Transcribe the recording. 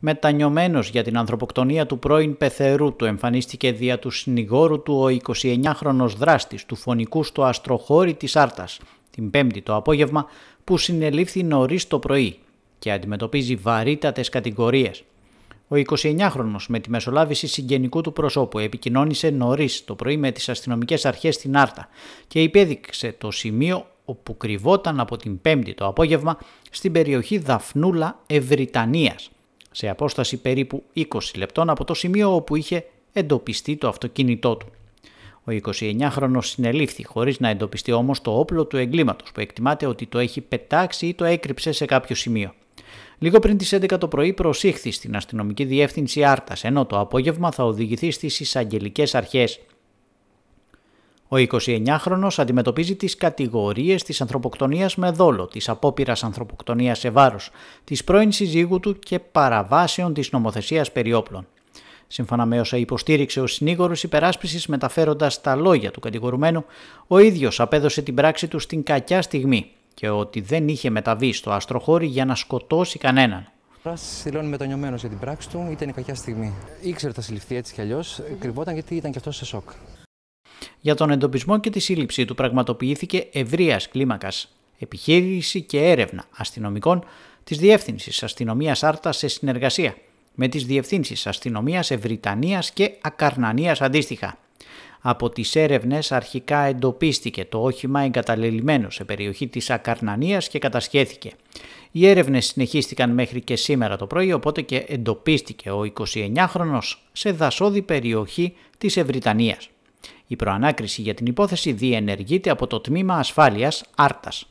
Μετανιωμένος για την ανθρωποκτονία του πρώην πεθερού του εμφανίστηκε δια του συνηγόρου του ο 29 χρονο δράστης του φωνικού στο αστροχώρι της Άρτας την Πέμπτη το απόγευμα που συνελήφθη νωρίς το πρωί και αντιμετωπίζει βαρύτατες κατηγορίες. Ο 29 χρονο με τη μεσολάβηση συγγενικού του προσώπου επικοινώνησε νωρίς το πρωί με τις αστυνομικές αρχές στην Άρτα και υπέδειξε το σημείο όπου κρυβόταν από την Πέμπτη το απόγευμα στην περιοχή Δαφνούλα Ευρυτανίας σε απόσταση περίπου 20 λεπτών από το σημείο όπου είχε εντοπιστεί το αυτοκίνητό του. Ο 29χρονος συνελήφθη, χωρίς να εντοπιστεί όμως το όπλο του εγκλήματος που εκτιμάται ότι το έχει πετάξει ή το έκρυψε σε κάποιο σημείο. Λίγο πριν τις 11 το πρωί προσήχθη στην αστυνομική διεύθυνση Άρτας, ενώ το απόγευμα θα οδηγηθεί στις εισαγγελικές αρχές. Ο 29χρονος αντιμετωπίζει τις κατηγορίες της ανθρωποκτονίας με δόλο, της απόπειρας ανθρωποκτονίας σε βάρος, της πρώην συζύγου του και παραβάσεων της νομοθεσίας περί όπλων. Σύμφωνα με όσα υποστήριξε ο συνήγορος υπεράσπισης μεταφέροντας τα λόγια του κατηγορουμένου, ο ίδιος απέδωσε την πράξη του στην κακιά στιγμή και ότι δεν είχε μεταβεί στο αστροχώρι για να σκοτώσει κανέναν. Δηλώνει μετανιωμένος για την πράξη του, ήταν η κακιά στιγμή. Ήξερε ότι συλληφθεί έτσι κι αλλιώς, κρυβόταν γιατί ήταν κι αυτός σε σοκ για τον εντοπισμό και τη σύλληψή του πραγματοποιήθηκε ευρείας κλίμακας επιχείρηση και έρευνα αστυνομικών της Διεύθυνσης Αστυνομίας Άρτας σε συνεργασία με τις διευθύνσεις αστυνομίας, Ευρυτανίας και Ακαρνανίας αντίστοιχα. Από τις έρευνες αρχικά εντοπίστηκε το όχημα εγκαταλελειμμένο σε περιοχή της Ακαρνανίας και κατασχέθηκε. Οι έρευνες συνεχίστηκαν μέχρι και σήμερα το πρωί, οπότε και εντοπίστηκε ο 29 χρόνο σε δασόδη περιοχή της Ευρυτανίας. Η προανάκριση για την υπόθεση διενεργείται από το Τμήμα Ασφάλειας Άρτας.